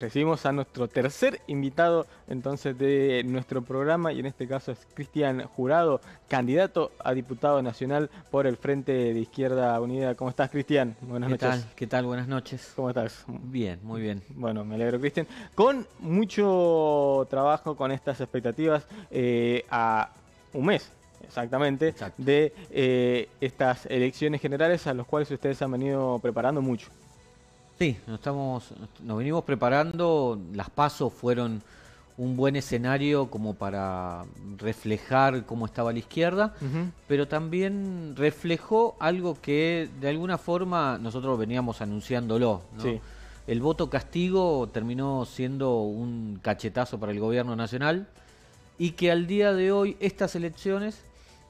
Recibimos a nuestro tercer invitado entonces de nuestro programa y en este caso es Cristian Jurado, candidato a diputado nacional por el Frente de Izquierda Unida. ¿Cómo estás, Cristian? Buenas noches. ¿Qué tal? Buenas noches. ¿Cómo estás? Bien, muy bien. Bueno, me alegro, Cristian. Con mucho trabajo, con estas expectativas, eh, a un mes exactamente, de eh, estas elecciones generales a las cuales ustedes han venido preparando mucho. Sí, nos, estamos, nos venimos preparando, las pasos fueron un buen escenario como para reflejar cómo estaba la izquierda, pero también reflejó algo que de alguna forma nosotros veníamos anunciándolo. El voto castigo terminó siendo un cachetazo para el gobierno nacional y que al día de hoy estas elecciones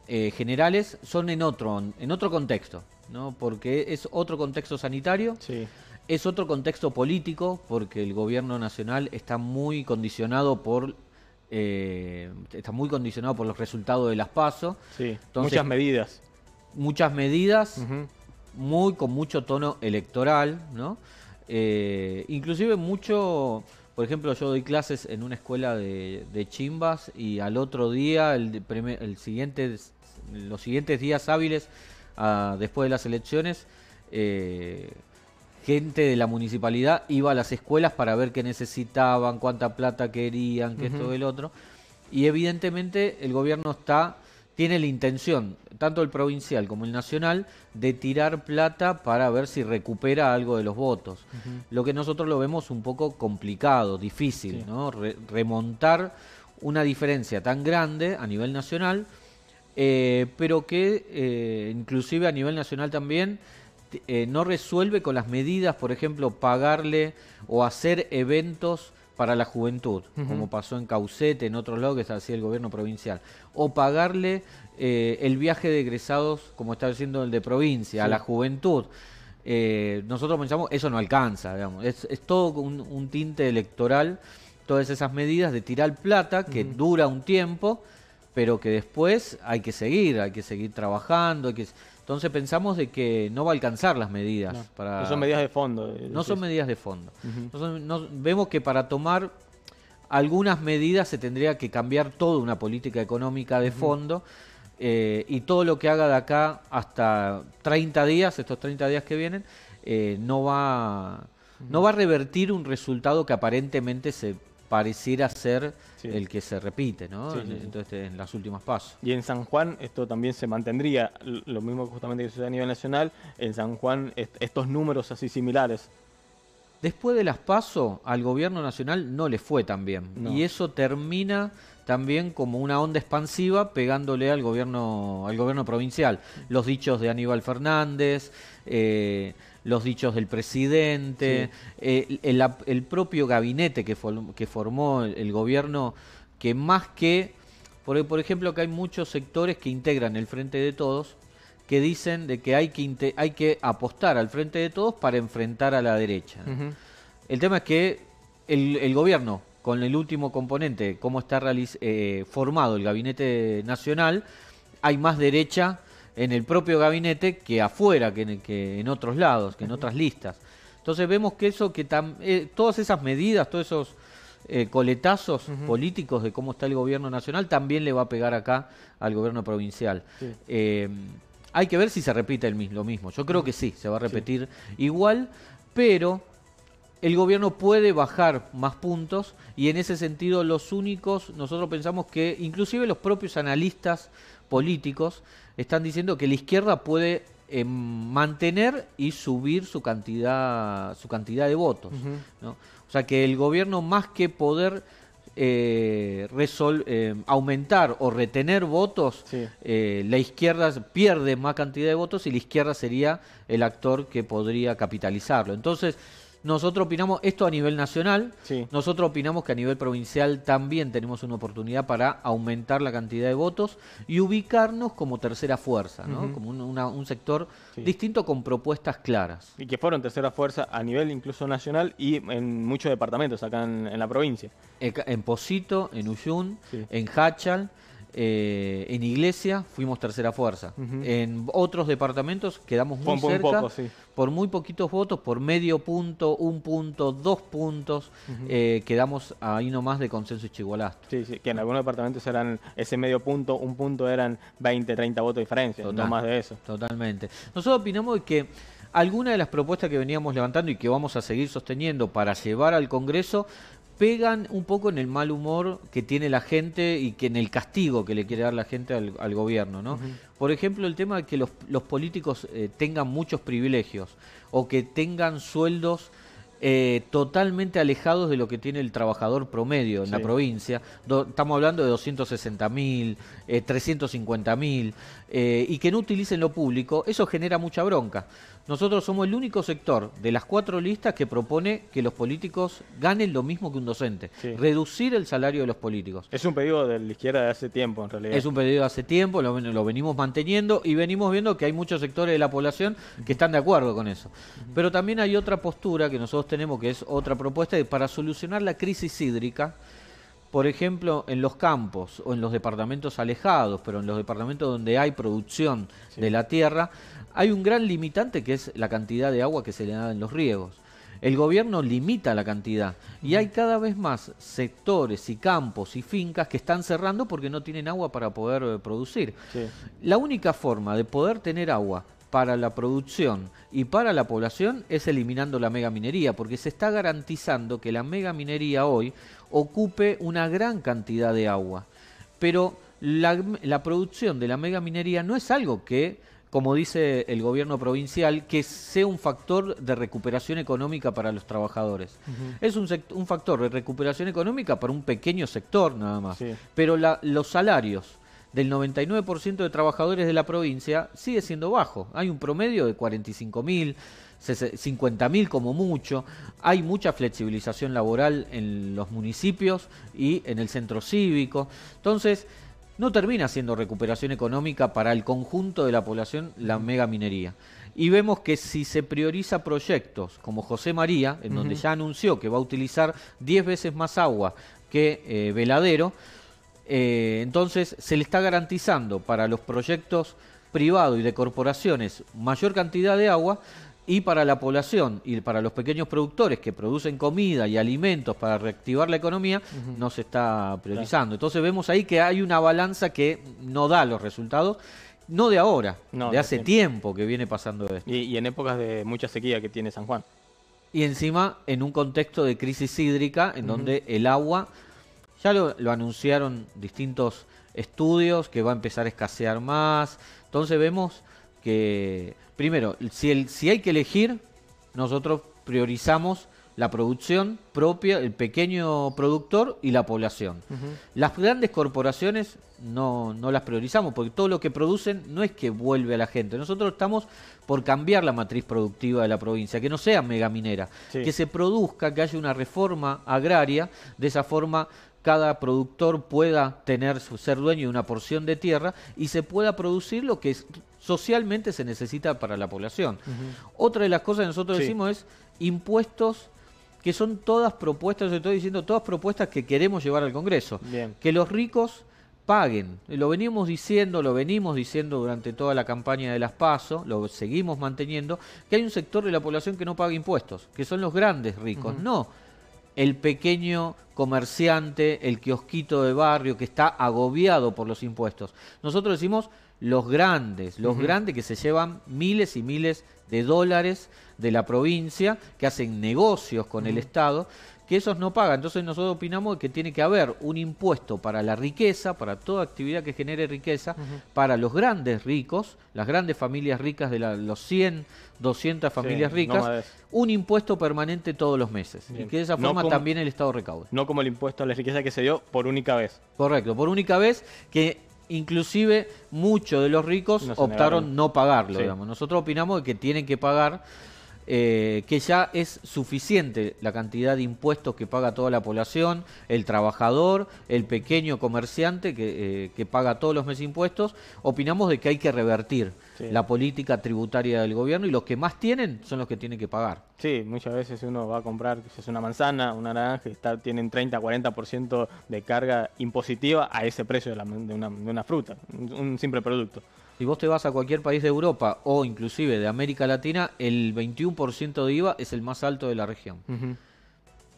eh, generales son en otro, en otro contexto, ¿no? porque es otro contexto sanitario. Sí es otro contexto político porque el gobierno nacional está muy condicionado por eh, está muy condicionado por los resultados de las pasos, Sí, muchas medidas. Muchas medidas, muy con mucho tono electoral, ¿no? Eh, inclusive mucho, por ejemplo, yo doy clases en una escuela de, chimbas y al otro día, el, el siguiente, los siguientes días hábiles ah, después de las elecciones, eh, gente de la municipalidad iba a las escuelas para ver qué necesitaban, cuánta plata querían, qué esto el otro. Y evidentemente el gobierno está tiene la intención, tanto el provincial como el nacional, de tirar plata para ver si recupera algo de los votos. Lo que nosotros lo vemos un poco complicado, difícil, ¿no? remontar una diferencia tan grande a nivel nacional, eh, pero que eh, inclusive a nivel nacional también este, eh, no resuelve con las medidas, por ejemplo, pagarle o hacer eventos para la juventud, como pasó en Caucete, en otros lados que está así el gobierno provincial, o pagarle eh, el viaje de egresados, como está haciendo el de provincia, a la juventud. Eh, nosotros pensamos, eso no alcanza, digamos. Es, todo un, tinte electoral, todas esas medidas de tirar plata que dura un tiempo, pero que después hay que seguir, hay que seguir trabajando, hay que entonces pensamos de que no va a alcanzar las medidas. No, para... son medidas de fondo. no son medidas de fondo. Eh, vemos que para tomar algunas medidas se tendría que cambiar toda una política económica de fondo eh, y todo lo que haga de acá hasta 30 días, estos 30 días que vienen, eh, no va... No va a revertir un resultado que aparentemente se pareciera ser el que se repite, ¿no? Entonces, en las últimas pasos. Y en San Juan esto también se mantendría, lo mismo justamente que sucede a nivel nacional, en San Juan estos números así similares Después de las PASO, al gobierno nacional no le fue tan bien. Y eso termina también como una onda expansiva pegándole al gobierno, al gobierno provincial. Los dichos de Aníbal Fernández, eh, los dichos del presidente, eh, el, propio gabinete que, que formó el, gobierno, que más que, por ejemplo, que hay muchos sectores que integran el Frente de Todos, que dicen de que hay que, hay que apostar al frente de todos para enfrentar a la derecha. El tema es que el, gobierno, con el último componente, cómo está eh, formado el gabinete nacional, hay más derecha en el propio gabinete que afuera, que en, que en otros lados, que en otras listas. Entonces vemos que eso, que tan eh, todas esas medidas, todos esos eh, coletazos políticos de cómo está el gobierno nacional, también le va a pegar acá al gobierno provincial. Hay que ver si se repite lo mismo. Yo creo que sí, se va a repetir igual, pero el gobierno puede bajar más puntos y en ese sentido los únicos, nosotros pensamos que inclusive los propios analistas políticos están diciendo que la izquierda puede eh, mantener y subir su cantidad, su cantidad de votos. O sea que el gobierno más que poder eh, eh, aumentar o retener votos, eh, la izquierda pierde más cantidad de votos y la izquierda sería el actor que podría capitalizarlo. Entonces, nosotros opinamos esto a nivel nacional, nosotros opinamos que a nivel provincial también tenemos una oportunidad para aumentar la cantidad de votos y ubicarnos como tercera fuerza, como un, sector distinto con propuestas claras. Y que fueron tercera fuerza a nivel incluso nacional y en muchos departamentos acá en, la provincia. En Posito, en Uyun, en Hachal. Eh, en Iglesia fuimos tercera fuerza. En otros departamentos quedamos muy, cerca, por muy poquitos votos, por medio punto, un punto, dos puntos, eh, quedamos ahí nomás de consenso y chigualasto. Sí, sí, que en algunos departamentos eran ese medio punto, un punto eran 20, 30 votos de diferencia, no más de eso. Totalmente. Nosotros opinamos que alguna de las propuestas que veníamos levantando y que vamos a seguir sosteniendo para llevar al Congreso pegan un poco en el mal humor que tiene la gente y que en el castigo que le quiere dar la gente al, gobierno, ¿no? Por ejemplo, el tema de que los, políticos eh, tengan muchos privilegios o que tengan sueldos eh, totalmente alejados de lo que tiene el trabajador promedio en la provincia. estamos hablando de 260 mil, 350 eh, mil, eh, y que no utilicen lo público, eso genera mucha bronca. Nosotros somos el único sector de las cuatro listas que propone que los políticos ganen lo mismo que un docente, reducir el salario de los políticos. Es un pedido de la izquierda de hace tiempo, en realidad. Es un pedido de hace tiempo, lo, lo venimos manteniendo y venimos viendo que hay muchos sectores de la población que están de acuerdo con eso. Pero también hay otra postura que nosotros tenemos, que es otra propuesta, para solucionar la crisis hídrica, por ejemplo, en los campos o en los departamentos alejados, pero en los departamentos donde hay producción de la tierra, hay un gran limitante que es la cantidad de agua que se le da en los riegos. El gobierno limita la cantidad y hay cada vez más sectores y campos y fincas que están cerrando porque no tienen agua para poder eh, producir. La única forma de poder tener agua para la producción y para la población es eliminando la megaminería, porque se está garantizando que la megaminería hoy ocupe una gran cantidad de agua. Pero la, producción de la megaminería no es algo que, como dice el gobierno provincial, que sea un factor de recuperación económica para los trabajadores. Es un, un, factor de recuperación económica para un pequeño sector nada más. Pero los salarios del 99% de trabajadores de la provincia sigue siendo bajo. Hay un promedio de 45.000, 50.000 como mucho. Hay mucha flexibilización laboral en los municipios y en el centro cívico. Entonces, no termina siendo recuperación económica para el conjunto de la población la mega minería. Y vemos que si se prioriza proyectos como José María, en donde ya anunció que va a utilizar 10 veces más agua que eh, Veladero, eh, entonces, se le está garantizando para los proyectos privados y de corporaciones mayor cantidad de agua y para la población y para los pequeños productores que producen comida y alimentos para reactivar la economía, no se está priorizando. Entonces vemos ahí que hay una balanza que no da los resultados. No de ahora, de hace tiempo. que viene pasando esto. Y, en épocas de mucha sequía que tiene San Juan. Y encima en un contexto de crisis hídrica en donde el agua ya lo, anunciaron distintos estudios que va a empezar a escasear más. Entonces vemos que, primero, si, el, si hay que elegir, nosotros priorizamos la producción propia, el pequeño productor y la población. Las grandes corporaciones no, no, las priorizamos porque todo lo que producen no es que vuelve a la gente. Nosotros estamos por cambiar la matriz productiva de la provincia, que no sea megaminera, minera, que se produzca, que haya una reforma agraria, de esa forma cada productor pueda tener ser dueño de una porción de tierra y se pueda producir lo que socialmente se necesita para la población. Otra de las cosas que nosotros decimos es impuestos que son todas propuestas, yo estoy diciendo todas propuestas que queremos llevar al Congreso. Que los ricos paguen. Lo venimos diciendo, lo venimos diciendo durante toda la campaña de las PASO, lo seguimos manteniendo, que hay un sector de la población que no paga impuestos, que son los grandes ricos, no el pequeño comerciante, el kiosquito de barrio que está agobiado por los impuestos. Nosotros decimos los grandes, los grandes que se llevan miles y miles de dólares de la provincia, que hacen negocios con el Estado que esos no pagan. Entonces nosotros opinamos que tiene que haber un impuesto para la riqueza, para toda actividad que genere riqueza, para los grandes ricos, las grandes familias ricas de los 100, 200 familias ricas, un impuesto permanente todos los meses. Y que de esa forma también el Estado recaude. No como el impuesto a la riqueza que se dio por única vez. Correcto, por única vez que inclusive muchos de los ricos optaron no pagarlo. Digamos. Nosotros opinamos que tienen que pagar eh, que ya es suficiente la cantidad de impuestos que paga toda la población, el trabajador, el pequeño comerciante que, eh, que paga todos los meses impuestos, opinamos de que hay que revertir la política tributaria del gobierno y los que más tienen son los que tienen que pagar. Sí, muchas veces uno va a comprar es una manzana, una naranja, tienen 30-40% de carga impositiva a ese precio de, una, de una fruta, un simple producto. Si vos te vas a cualquier país de Europa o inclusive de América Latina, el 21% de IVA es el más alto de la región.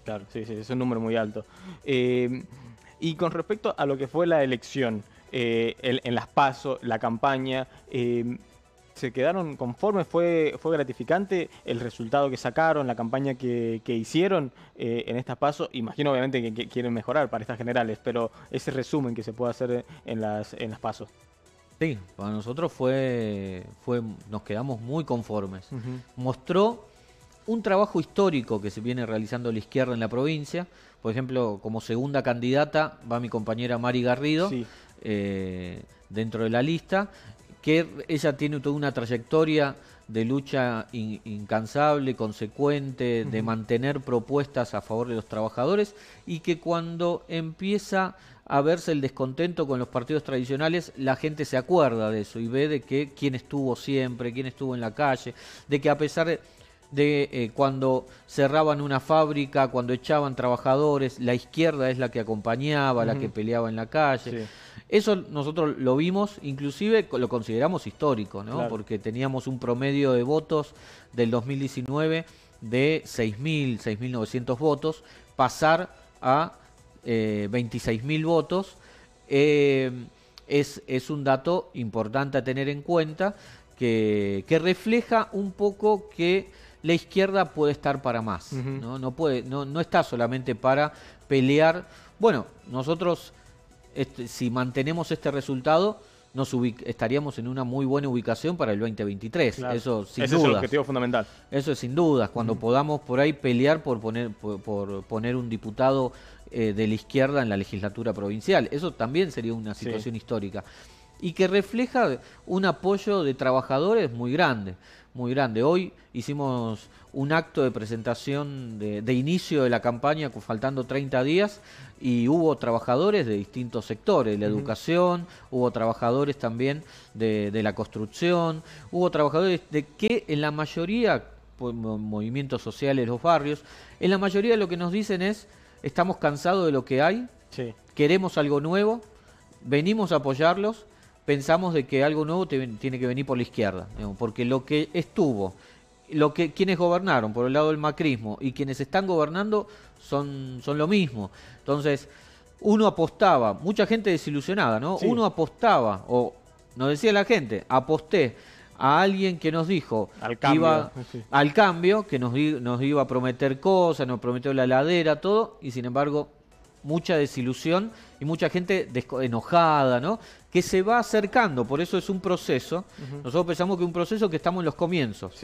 Claro, sí, sí, es un número muy alto. Eh, y con respecto a lo que fue la elección, eh, en las pasos, la campaña, eh, ¿se quedaron conformes? ¿Fue, ¿Fue gratificante el resultado que sacaron, la campaña que, hicieron en estas pasos. Imagino obviamente que, quieren mejorar para estas generales, pero ese resumen que se puede hacer en las, en las PASO. Sí, para nosotros fue, fue nos quedamos muy conformes. Mostró un trabajo histórico que se viene realizando la izquierda en la provincia. Por ejemplo, como segunda candidata va mi compañera Mari Garrido eh, dentro de la lista, que ella tiene toda una trayectoria de lucha incansable, consecuente, de mantener propuestas a favor de los trabajadores y que cuando empieza a verse el descontento con los partidos tradicionales, la gente se acuerda de eso y ve de que quién estuvo siempre, quién estuvo en la calle, de que a pesar de, eh, cuando cerraban una fábrica, cuando echaban trabajadores, la izquierda es la que acompañaba, la que peleaba en la calle. Eso nosotros lo vimos, inclusive lo consideramos histórico, ¿no? Porque teníamos un promedio de votos del 2019 de 6.000, 6.900 votos, pasar a 26 eh, 26.000 votos. Eh, es, es, un dato importante a tener en cuenta que, que, refleja un poco que la izquierda puede estar para más. ¿no? No, puede, no, no está solamente para pelear. Bueno, nosotros, este, si mantenemos este resultado, nos estaríamos en una muy buena ubicación para el 2023. Eso sin Ese es el objetivo fundamental. Eso es sin dudas. Cuando podamos por ahí pelear por poner, por, poner un diputado eh, de la izquierda en la legislatura provincial. Eso también sería una situación histórica. Y que refleja un apoyo de trabajadores muy grande muy grande. Hoy hicimos un acto de presentación de, inicio de la campaña, faltando 30 días, y hubo trabajadores de distintos sectores, la educación, hubo trabajadores también de, la construcción, hubo trabajadores de que en la mayoría, pues, movimientos sociales, los barrios, en la mayoría lo que nos dicen es, estamos cansados de lo que hay, queremos algo nuevo, venimos a apoyarlos pensamos de que algo nuevo tiene que venir por la izquierda, porque lo que estuvo, lo que quienes gobernaron por el lado del macrismo y quienes están gobernando son, son lo mismo. Entonces, uno apostaba, mucha gente desilusionada, ¿no? Uno apostaba, o nos decía la gente, aposté a alguien que nos dijo al cambio, iba, al cambio que nos, nos iba a prometer cosas, nos prometió la ladera todo, y sin embargo mucha desilusión y mucha gente enojada, ¿no? Que se va acercando, por eso es un proceso. Nosotros pensamos que es un proceso que estamos en los comienzos,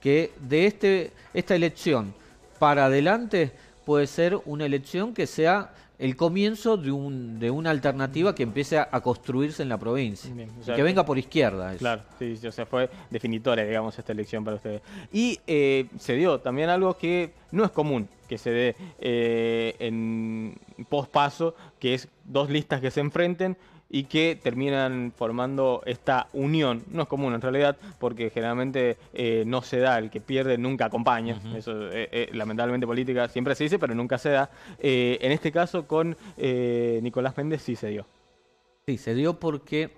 que de este, esta elección para adelante puede ser una elección que sea el comienzo de, un, de una alternativa que empiece a, construirse en la provincia. que venga por izquierda. Claro, sí, o sea, fue definitoria, digamos, esta elección para ustedes. Y eh, se dio también algo que no es común que se dé eh, en pospaso, que es dos listas que se enfrenten, y que terminan formando esta unión. No es común en realidad, porque generalmente eh, no se da, el que pierde nunca acompaña. Eso, eh, eh, lamentablemente, política siempre se dice, pero nunca se da. en este caso, con Nicolás Méndez sí se dio. Sí, se dio porque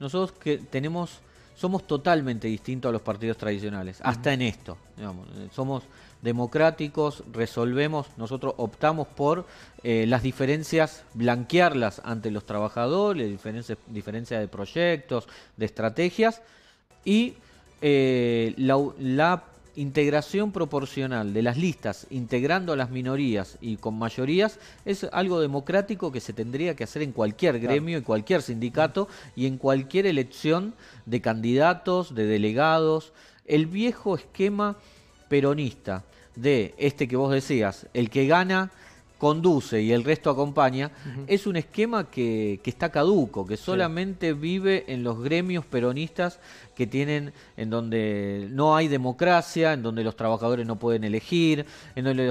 nosotros que tenemos, somos totalmente distintos a los partidos tradicionales, hasta en esto. Digamos, somos democráticos, resolvemos, nosotros optamos por eh, las diferencias, blanquearlas ante los trabajadores, diferencias diferencia de proyectos, de estrategias y eh, la, la integración proporcional de las listas integrando a las minorías y con mayorías es algo democrático que se tendría que hacer en cualquier gremio, y cualquier sindicato y en cualquier elección de candidatos, de delegados. El viejo esquema peronista de este que vos decías, el que gana conduce y el resto acompaña, es un esquema que, está caduco, que solamente vive en los gremios peronistas que tienen, en donde no hay democracia, en donde los trabajadores no pueden elegir, en donde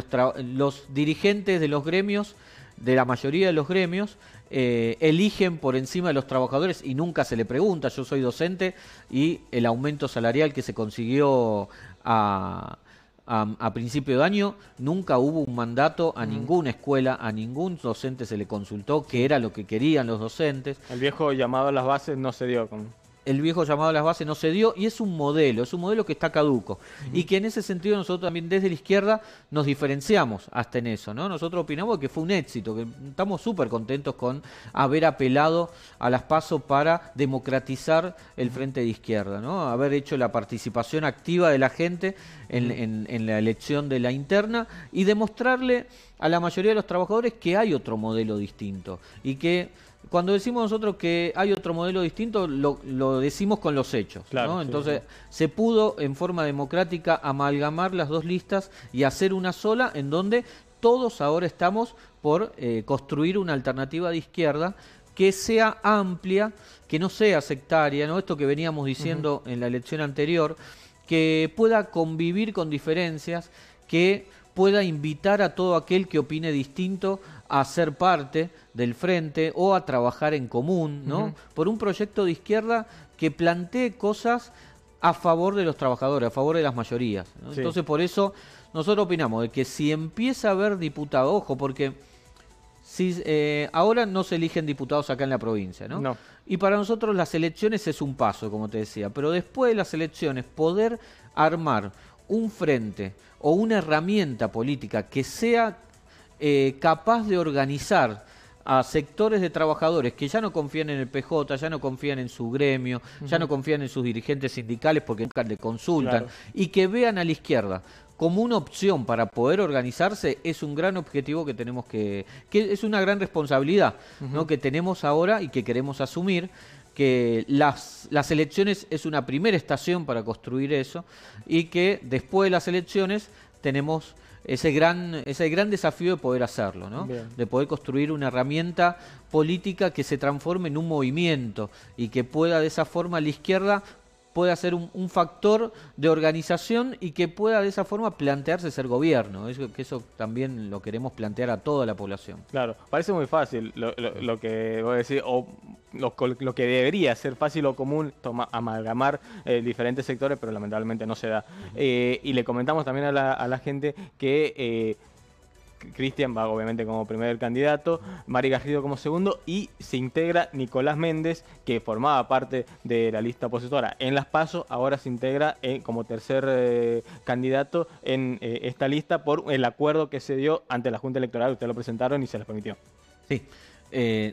los, dirigentes de los gremios, de la mayoría de los gremios, eh, eligen por encima de los trabajadores y nunca se le pregunta, yo soy docente y el aumento salarial que se consiguió a a principio de año nunca hubo un mandato a mm. ninguna escuela, a ningún docente se le consultó qué era lo que querían los docentes. El viejo llamado a las bases no se dio. Con el viejo llamado a las bases no se dio y es un modelo, es un modelo que está caduco y que en ese sentido nosotros también desde la izquierda nos diferenciamos hasta en eso, ¿no? Nosotros opinamos que fue un éxito, que estamos súper contentos con haber apelado a las PASO para democratizar el frente de izquierda, ¿no? Haber hecho la participación activa de la gente en, en la elección de la interna y demostrarle a la mayoría de los trabajadores que hay otro modelo distinto y que cuando decimos nosotros que hay otro modelo distinto, lo, decimos con los hechos. Entonces, se pudo en forma democrática amalgamar las dos listas y hacer una sola en donde todos ahora estamos por eh, construir una alternativa de izquierda que sea amplia, que no sea sectaria, ¿no? Esto que veníamos diciendo en la elección anterior, que pueda convivir con diferencias, que pueda invitar a todo aquel que opine distinto a ser parte del frente o a trabajar en común, ¿no? Por un proyecto de izquierda que plantee cosas a favor de los trabajadores, a favor de las mayorías. Entonces, por eso nosotros opinamos de que si empieza a haber diputados, ojo, porque si, eh, ahora no se eligen diputados acá en la provincia, ¿no? Y para nosotros las elecciones es un paso, como te decía, pero después de las elecciones poder armar un frente o una herramienta política que sea eh, capaz de organizar a sectores de trabajadores que ya no confían en el PJ, ya no confían en su gremio, ya no confían en sus dirigentes sindicales porque nunca le consultan, y que vean a la izquierda como una opción para poder organizarse es un gran objetivo que tenemos que, que es una gran responsabilidad ¿no? que tenemos ahora y que queremos asumir, que las, las elecciones es una primera estación para construir eso y que después de las elecciones tenemos ese gran, ese gran desafío de poder hacerlo, ¿no? de poder construir una herramienta política que se transforme en un movimiento y que pueda de esa forma la izquierda pueda ser un, factor de organización y que pueda de esa forma plantearse ser gobierno. Eso, que eso también lo queremos plantear a toda la población. Claro, parece muy fácil lo, que voy a decir, o lo, que debería ser fácil o común, toma, amalgamar eh, diferentes sectores, pero lamentablemente no se da. Eh, y le comentamos también a la, gente que... Eh, Cristian va obviamente como primer candidato, Mari Garrido como segundo y se integra Nicolás Méndez, que formaba parte de la lista opositora en las pasos. ahora se integra eh, como tercer eh, candidato en eh, esta lista por el acuerdo que se dio ante la Junta Electoral, ustedes lo presentaron y se les permitió. Sí,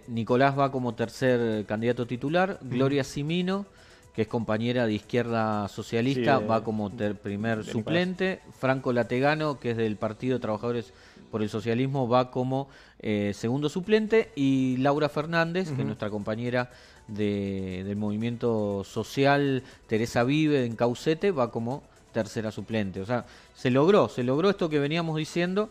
Nicolás va como tercer candidato titular, Gloria Simino que es compañera de izquierda socialista, va eh, como primer suplente. Franco Lategano, que es del Partido de Trabajadores por el Socialismo, va como eh, segundo suplente. Y Laura Fernández, que es nuestra compañera del Movimiento Social, Teresa Vive en Caucete, va como tercera suplente. O sea, se logró, se logró esto que veníamos diciendo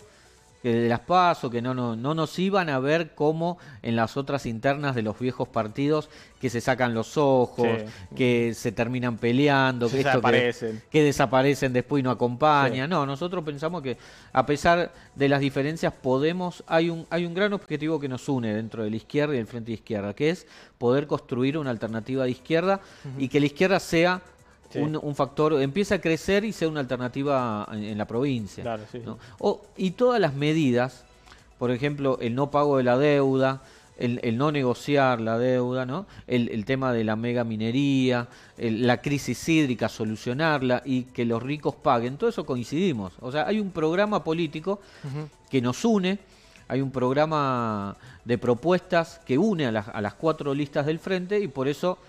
que de las PASO, que no, no, nos iban a ver como en las otras internas de los viejos partidos que se sacan los ojos, que se terminan peleando, que, desaparecen. Que, desaparecen después y no acompañan. No, nosotros pensamos que a pesar de las diferencias podemos, hay un, hay un gran objetivo que nos une dentro de la izquierda y el frente de izquierda, que es poder construir una alternativa de izquierda y que la izquierda sea un, factor, empieza a crecer y sea una alternativa en, la provincia. o, y todas las medidas, por ejemplo, el no pago de la deuda, el, no negociar la deuda, ¿no? el, tema de la mega minería, la crisis hídrica, solucionarla y que los ricos paguen, todo eso coincidimos. O sea, hay un programa político que nos une, hay un programa de propuestas que une a las, a las cuatro listas del frente y por eso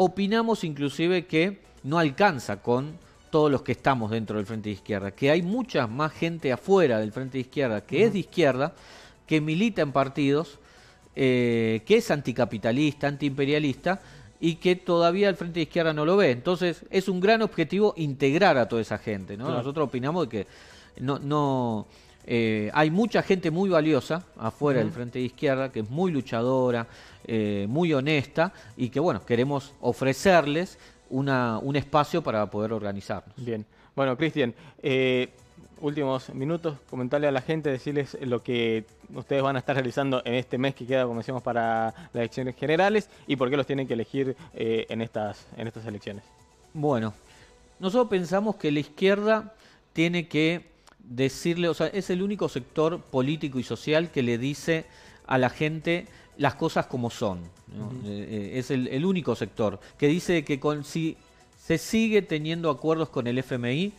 opinamos inclusive que no alcanza con todos los que estamos dentro del Frente de Izquierda, que hay mucha más gente afuera del Frente de Izquierda que es de izquierda, que milita en partidos, eh, que es anticapitalista, antiimperialista y que todavía el Frente de Izquierda no lo ve. Entonces es un gran objetivo integrar a toda esa gente. ¿no? Nosotros opinamos que no, no eh, hay mucha gente muy valiosa afuera del Frente de Izquierda, que es muy luchadora, eh, muy honesta y que, bueno, queremos ofrecerles un espacio para poder organizarnos. Bien. Bueno, Cristian, eh, últimos minutos, comentarle a la gente, decirles lo que ustedes van a estar realizando en este mes que queda, como decíamos, para las elecciones generales y por qué los tienen que elegir en, estas, en estas elecciones. Bueno, nosotros pensamos que la izquierda tiene que decirle, o sea, es el único sector político y social que le dice a la gente las cosas como son. Eh, eh, es el, único sector que dice que con, si se sigue teniendo acuerdos con el FMI,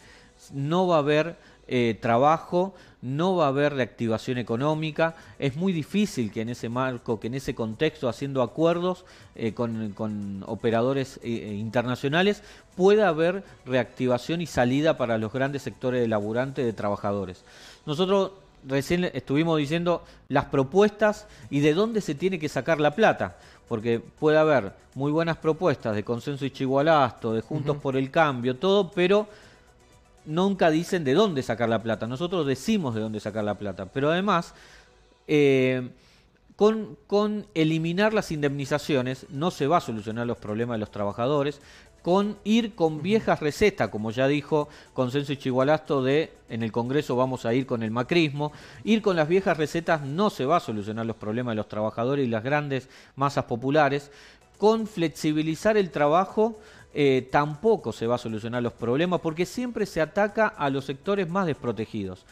no va a haber eh, trabajo, no va a haber reactivación económica, es muy difícil que en ese marco, que en ese contexto, haciendo acuerdos eh, con, operadores eh, internacionales, pueda haber reactivación y salida para los grandes sectores de laburantes, de trabajadores. Nosotros recién estuvimos diciendo las propuestas y de dónde se tiene que sacar la plata, porque puede haber muy buenas propuestas de consenso y chigualasto, de Juntos por el Cambio, todo, pero nunca dicen de dónde sacar la plata. Nosotros decimos de dónde sacar la plata. Pero además, eh, con, eliminar las indemnizaciones no se va a solucionar los problemas de los trabajadores, con ir con viejas recetas, como ya dijo Consenso y Chigualasto de en el Congreso vamos a ir con el macrismo, ir con las viejas recetas no se va a solucionar los problemas de los trabajadores y las grandes masas populares, con flexibilizar el trabajo eh, tampoco se va a solucionar los problemas porque siempre se ataca a los sectores más desprotegidos.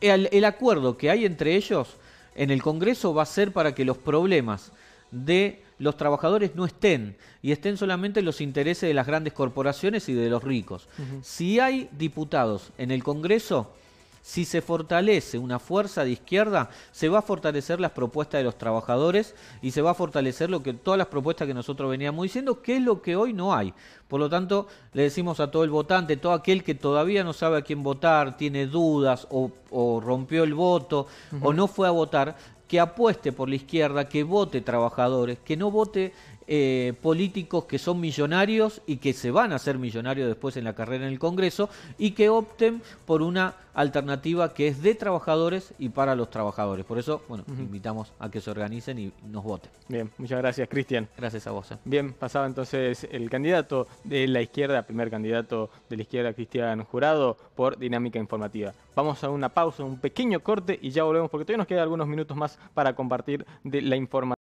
El, acuerdo que hay entre ellos en el Congreso va a ser para que los problemas de los trabajadores no estén y estén solamente los intereses de las grandes corporaciones y de los ricos. Si hay diputados en el Congreso si se fortalece una fuerza de izquierda, se va a fortalecer las propuestas de los trabajadores y se va a fortalecer lo que todas las propuestas que nosotros veníamos diciendo, que es lo que hoy no hay. Por lo tanto, le decimos a todo el votante, todo aquel que todavía no sabe a quién votar, tiene dudas o, rompió el voto o no fue a votar, que apueste por la izquierda, que vote trabajadores, que no vote eh, políticos que son millonarios y que se van a ser millonarios después en la carrera en el Congreso y que opten por una alternativa que es de trabajadores y para los trabajadores. Por eso, bueno, invitamos a que se organicen y nos voten. Bien, muchas gracias, Cristian. Gracias a vos. Eh. Bien, pasaba entonces el candidato de la izquierda, primer candidato de la izquierda, Cristian Jurado, por Dinámica Informativa. Vamos a una pausa, un pequeño corte y ya volvemos porque todavía nos quedan algunos minutos más para compartir de la información